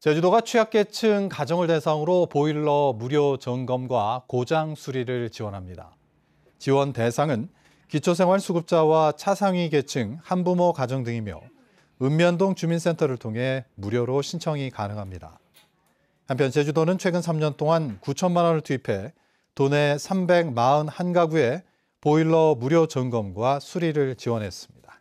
제주도가 취약계층 가정을 대상으로 보일러 무료 점검과 고장 수리를 지원합니다. 지원 대상은 기초생활수급자와 차상위 계층, 한부모 가정 등이며 읍면동 주민센터를 통해 무료로 신청이 가능합니다. 한편 제주도는 최근 3년 동안 9천만 원을 투입해 도내 341가구에 보일러 무료 점검과 수리를 지원했습니다.